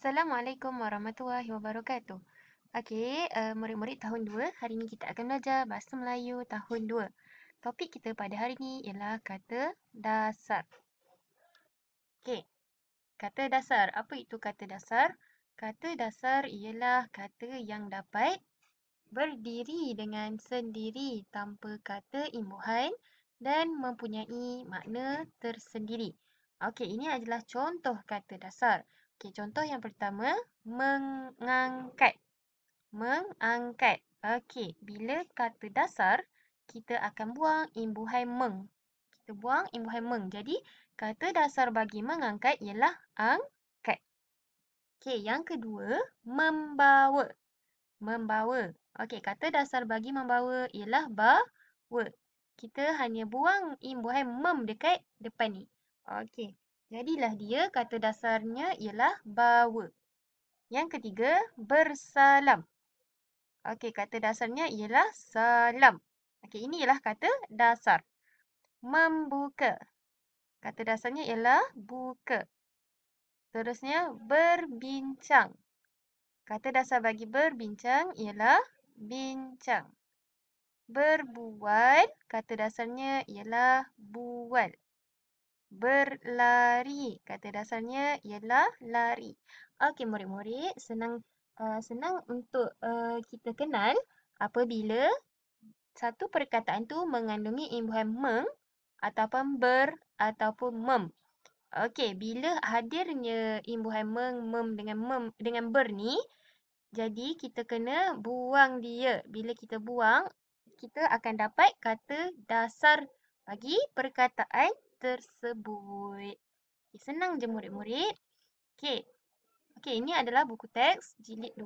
Assalamualaikum warahmatullahi wabarakatuh. Okey, uh, murid-murid tahun 2, hari ini kita akan belajar Bahasa Melayu tahun 2. Topik kita pada hari ini ialah kata dasar. Okey. Kata dasar. Apa itu kata dasar? Kata dasar ialah kata yang dapat berdiri dengan sendiri tanpa kata imbuhan dan mempunyai makna tersendiri. Okey, ini adalah contoh kata dasar. Okey, contoh yang pertama, mengangkat. Mengangkat. Okey, bila kata dasar, kita akan buang imbuhan meng. Kita buang imbuhan meng. Jadi, kata dasar bagi mengangkat ialah angkat. Okey, yang kedua, membawa. Membawa. Okey, kata dasar bagi membawa ialah bawa. Kita hanya buang imbuhan mem dekat depan ni. Okey, Jadilah dia kata dasarnya ialah bawa. Yang ketiga, bersalam. Okey, kata dasarnya ialah salam. Okey, ini ialah kata dasar. Membuka. Kata dasarnya ialah buka. Terusnya, berbincang. Kata dasar bagi berbincang ialah bincang. Berbual. Kata dasarnya ialah bual berlari. Kata dasarnya ialah lari. Okey murid-murid, senang uh, senang untuk uh, kita kenal apabila satu perkataan tu mengandungi imbuhan meng ataupun ber ataupun mem. Okey, bila hadirnya imbuhan meng mem dengan mem dengan ber ni, jadi kita kena buang dia. Bila kita buang, kita akan dapat kata dasar bagi perkataan tersebut. Okay, senang je murid-murid. Okey. Okey, ini adalah buku teks jilid 2.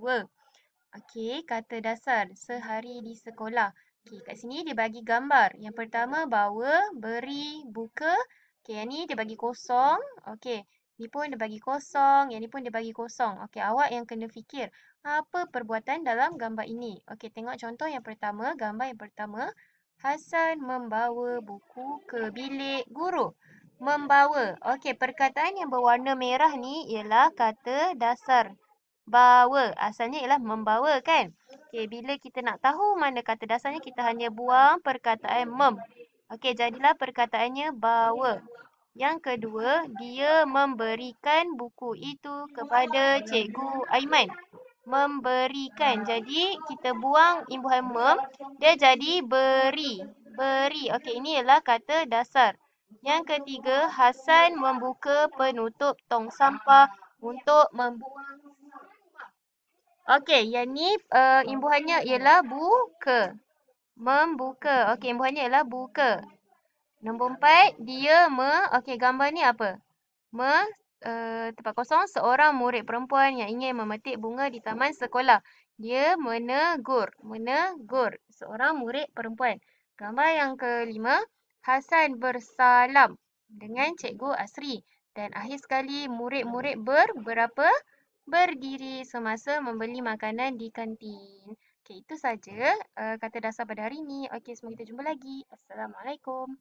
Okey, kata dasar sehari di sekolah. Okey, kat sini dia bagi gambar. Yang pertama bawa, beri, buka. Okey, yang ni dia bagi kosong. Okey, ni pun dia bagi kosong. Yang ni pun dia bagi kosong. Okey, awak yang kena fikir apa perbuatan dalam gambar ini. Okey, tengok contoh yang pertama. Gambar yang pertama. Hasan membawa buku ke bilik guru. Membawa. Okey, perkataan yang berwarna merah ni ialah kata dasar. Bawa. Asalnya ialah membawa kan? Okey, bila kita nak tahu mana kata dasarnya, kita hanya buang perkataan mem. Okey, jadilah perkataannya bawa. Yang kedua, dia memberikan buku itu kepada Cikgu Aiman memberikan. Jadi kita buang imbuhan mem, dia jadi beri. Beri. Okey, ini ialah kata dasar. Yang ketiga, Hasan membuka penutup tong sampah untuk membuang Okey, yang ni uh, imbuhannya ialah buka. Membuka. Okey, imbuhannya ialah buka. Nombor empat, dia me... Okey, gambar ni apa? Me Eh, tempat kosong seorang murid perempuan yang ingin memetik bunga di taman sekolah. Dia menegur. Menegur. Seorang murid perempuan. Gambar yang kelima. Hasan bersalam dengan cikgu Asri. Dan akhir sekali murid-murid berberapa berdiri semasa membeli makanan di kantin. Okey, itu saja uh, kata dasar pada hari ini. Okey, semoga kita jumpa lagi. Assalamualaikum.